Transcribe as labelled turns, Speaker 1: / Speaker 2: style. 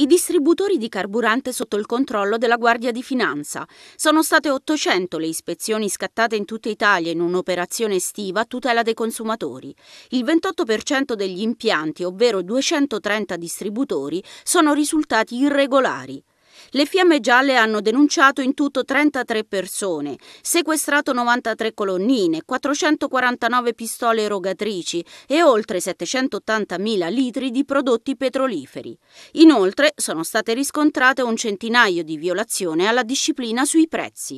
Speaker 1: i distributori di carburante sotto il controllo della Guardia di Finanza. Sono state 800 le ispezioni scattate in tutta Italia in un'operazione estiva a tutela dei consumatori. Il 28% degli impianti, ovvero 230 distributori, sono risultati irregolari. Le fiamme gialle hanno denunciato in tutto 33 persone, sequestrato 93 colonnine, 449 pistole erogatrici e oltre 780.000 litri di prodotti petroliferi. Inoltre sono state riscontrate un centinaio di violazioni alla disciplina sui prezzi.